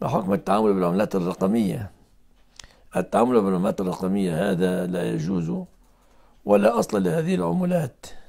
بحكم التعامل بالعملات الرقمية التعامل بالعملات الرقمية هذا لا يجوز ولا أصل لهذه العملات